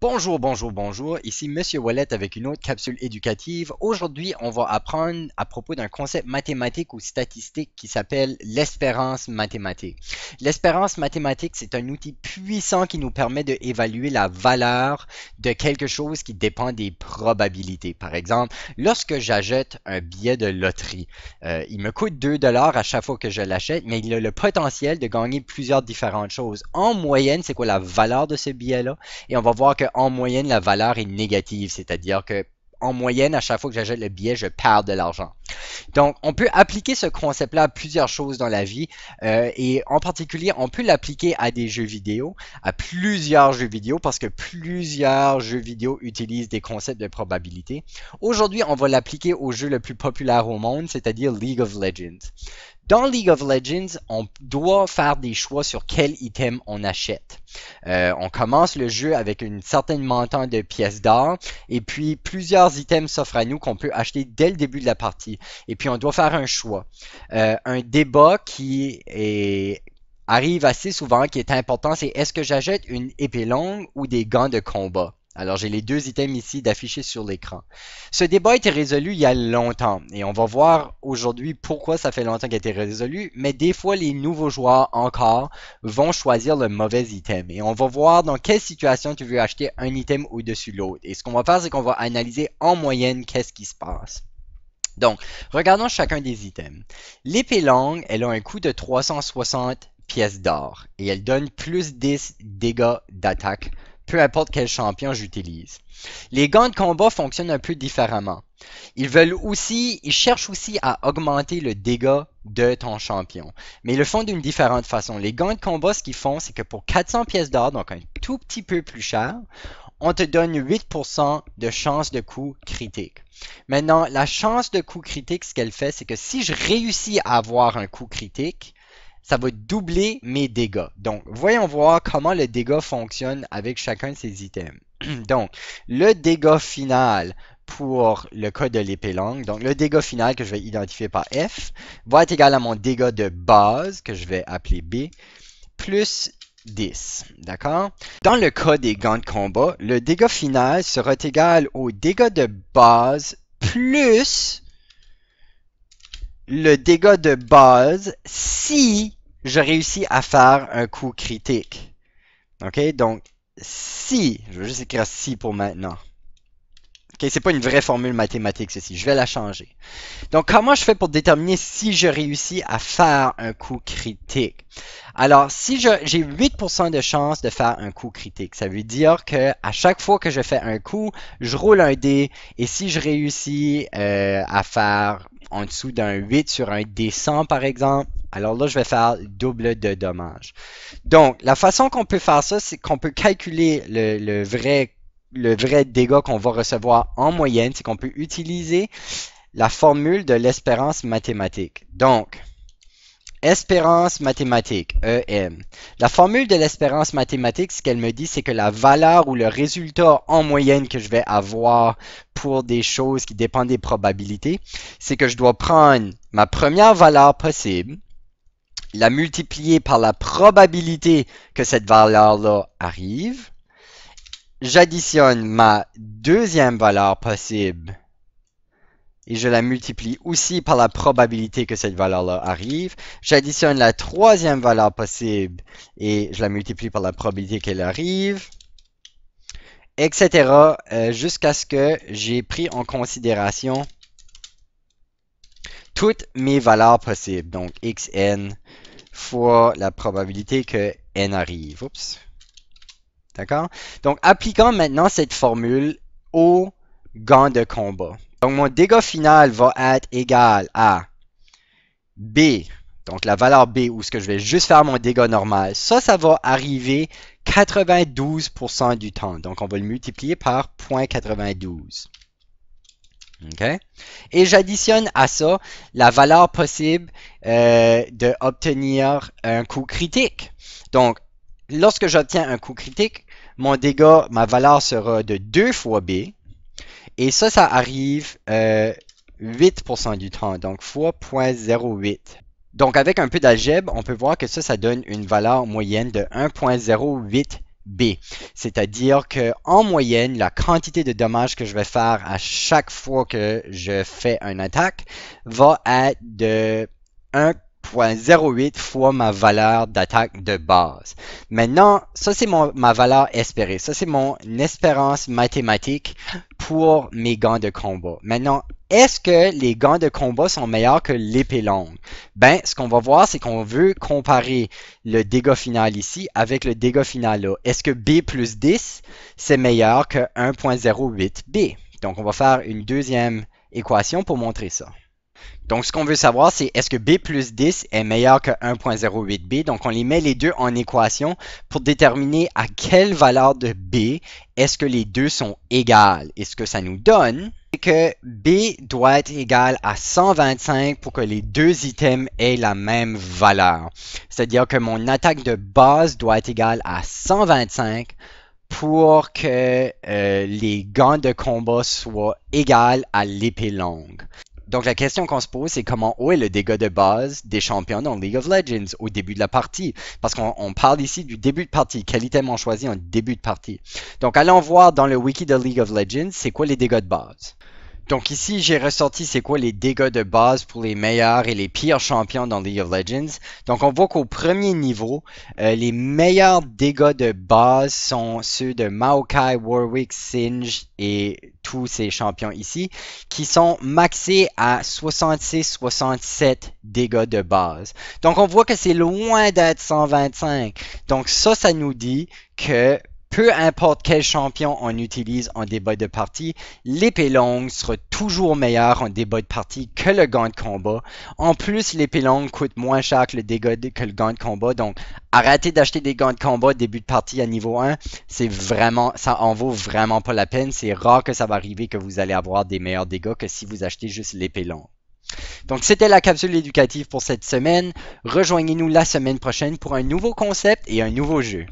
Bonjour, bonjour, bonjour, ici Monsieur Wallet avec une autre capsule éducative. Aujourd'hui, on va apprendre à propos d'un concept mathématique ou statistique qui s'appelle l'espérance mathématique. L'espérance mathématique, c'est un outil puissant qui nous permet d'évaluer la valeur de quelque chose qui dépend des probabilités. Par exemple, lorsque j'achète un billet de loterie, euh, il me coûte 2 dollars à chaque fois que je l'achète, mais il a le potentiel de gagner plusieurs différentes choses. En moyenne, c'est quoi la valeur de ce billet-là? Et on va voir qu'en moyenne, la valeur est négative. C'est-à-dire que en moyenne, à chaque fois que j'achète le billet, je perds de l'argent. Donc, on peut appliquer ce concept-là à plusieurs choses dans la vie euh, et en particulier, on peut l'appliquer à des jeux vidéo, à plusieurs jeux vidéo parce que plusieurs jeux vidéo utilisent des concepts de probabilité. Aujourd'hui, on va l'appliquer au jeu le plus populaire au monde, c'est-à-dire League of Legends. Dans League of Legends, on doit faire des choix sur quel item on achète. Euh, on commence le jeu avec une certaine montant de pièces d'or et puis plusieurs items s'offrent à nous qu'on peut acheter dès le début de la partie et puis on doit faire un choix. Euh, un débat qui arrive assez souvent, qui est important, c'est est-ce que j'achète une épée longue ou des gants de combat? Alors j'ai les deux items ici d'afficher sur l'écran. Ce débat a été résolu il y a longtemps et on va voir aujourd'hui pourquoi ça fait longtemps qu'il a été résolu, mais des fois les nouveaux joueurs encore vont choisir le mauvais item et on va voir dans quelle situation tu veux acheter un item au-dessus de l'autre. Et ce qu'on va faire c'est qu'on va analyser en moyenne qu'est-ce qui se passe. Donc, regardons chacun des items. L'épée longue, elle a un coût de 360 pièces d'or et elle donne plus 10 dégâts d'attaque, peu importe quel champion j'utilise. Les gants de combat fonctionnent un peu différemment. Ils veulent aussi, ils cherchent aussi à augmenter le dégât de ton champion. Mais ils le font d'une différente façon. Les gants de combat, ce qu'ils font, c'est que pour 400 pièces d'or, donc un tout petit peu plus cher, on te donne 8% de chance de coup critique. Maintenant, la chance de coup critique, ce qu'elle fait, c'est que si je réussis à avoir un coup critique, ça va doubler mes dégâts. Donc, voyons voir comment le dégât fonctionne avec chacun de ces items. Donc, le dégât final pour le code de l'épée longue, donc le dégât final que je vais identifier par F, va être égal à mon dégât de base, que je vais appeler B, plus 10. D'accord? Dans le cas des gants de combat, le dégât final sera égal au dégât de base plus le dégât de base si je réussis à faire un coup critique. OK? Donc, si, je vais juste écrire si pour maintenant. Okay, c'est pas une vraie formule mathématique, ceci. Je vais la changer. Donc, comment je fais pour déterminer si je réussis à faire un coup critique? Alors, si j'ai 8% de chance de faire un coup critique, ça veut dire que à chaque fois que je fais un coup, je roule un dé, et si je réussis euh, à faire en dessous d'un 8 sur un dé 100, par exemple, alors là, je vais faire double de dommages. Donc, la façon qu'on peut faire ça, c'est qu'on peut calculer le, le vrai le vrai dégât qu'on va recevoir en moyenne, c'est qu'on peut utiliser la formule de l'espérance mathématique. Donc, espérance mathématique, EM. La formule de l'espérance mathématique, ce qu'elle me dit, c'est que la valeur ou le résultat en moyenne que je vais avoir pour des choses qui dépendent des probabilités, c'est que je dois prendre ma première valeur possible, la multiplier par la probabilité que cette valeur-là arrive, J'additionne ma deuxième valeur possible et je la multiplie aussi par la probabilité que cette valeur-là arrive. J'additionne la troisième valeur possible et je la multiplie par la probabilité qu'elle arrive, etc. Euh, jusqu'à ce que j'ai pris en considération toutes mes valeurs possibles. Donc xn fois la probabilité que n arrive. Oups. D'accord? Donc, appliquons maintenant cette formule au gant de combat. Donc, mon dégât final va être égal à B, donc la valeur B, où ce que je vais juste faire mon dégât normal. Ça, ça va arriver 92% du temps. Donc, on va le multiplier par 0.92. OK? Et j'additionne à ça la valeur possible euh, d'obtenir un coup critique. Donc, lorsque j'obtiens un coup critique, mon dégât, ma valeur sera de 2 fois B. Et ça, ça arrive 8% euh, du temps, donc fois 0.08. Donc avec un peu d'algèbre, on peut voir que ça, ça donne une valeur moyenne de 1.08 B. C'est-à-dire que en moyenne, la quantité de dommages que je vais faire à chaque fois que je fais une attaque va être de 1 0.08 fois ma valeur d'attaque de base. Maintenant, ça c'est ma valeur espérée. Ça c'est mon espérance mathématique pour mes gants de combat. Maintenant, est-ce que les gants de combat sont meilleurs que l'épée longue? Ben, ce qu'on va voir, c'est qu'on veut comparer le dégât final ici avec le dégât final là. Est-ce que B plus 10, c'est meilleur que 1.08B? Donc, on va faire une deuxième équation pour montrer ça. Donc, ce qu'on veut savoir, c'est est-ce que b plus 10 est meilleur que 1.08b? Donc, on les met les deux en équation pour déterminer à quelle valeur de b est-ce que les deux sont égales. Et ce que ça nous donne, c'est que b doit être égal à 125 pour que les deux items aient la même valeur. C'est-à-dire que mon attaque de base doit être égale à 125 pour que euh, les gants de combat soient égales à l'épée longue. Donc la question qu'on se pose, c'est comment haut est le dégât de base des champions dans League of Legends au début de la partie Parce qu'on parle ici du début de partie, qualitativement choisi en début de partie. Donc allons voir dans le wiki de League of Legends, c'est quoi les dégâts de base donc ici, j'ai ressorti c'est quoi les dégâts de base pour les meilleurs et les pires champions dans League of Legends. Donc on voit qu'au premier niveau, euh, les meilleurs dégâts de base sont ceux de Maokai, Warwick, Singe et tous ces champions ici, qui sont maxés à 66-67 dégâts de base. Donc on voit que c'est loin d'être 125. Donc ça, ça nous dit que peu importe quel champion on utilise en débat de partie, l'épée longue sera toujours meilleure en débat de partie que le gant de combat. En plus, l'épée longue coûte moins cher que le dégât que le gant de combat, donc arrêtez d'acheter des gants de combat début de partie à niveau 1. C'est vraiment, ça en vaut vraiment pas la peine. C'est rare que ça va arriver que vous allez avoir des meilleurs dégâts que si vous achetez juste l'épée longue. Donc c'était la capsule éducative pour cette semaine. Rejoignez-nous la semaine prochaine pour un nouveau concept et un nouveau jeu.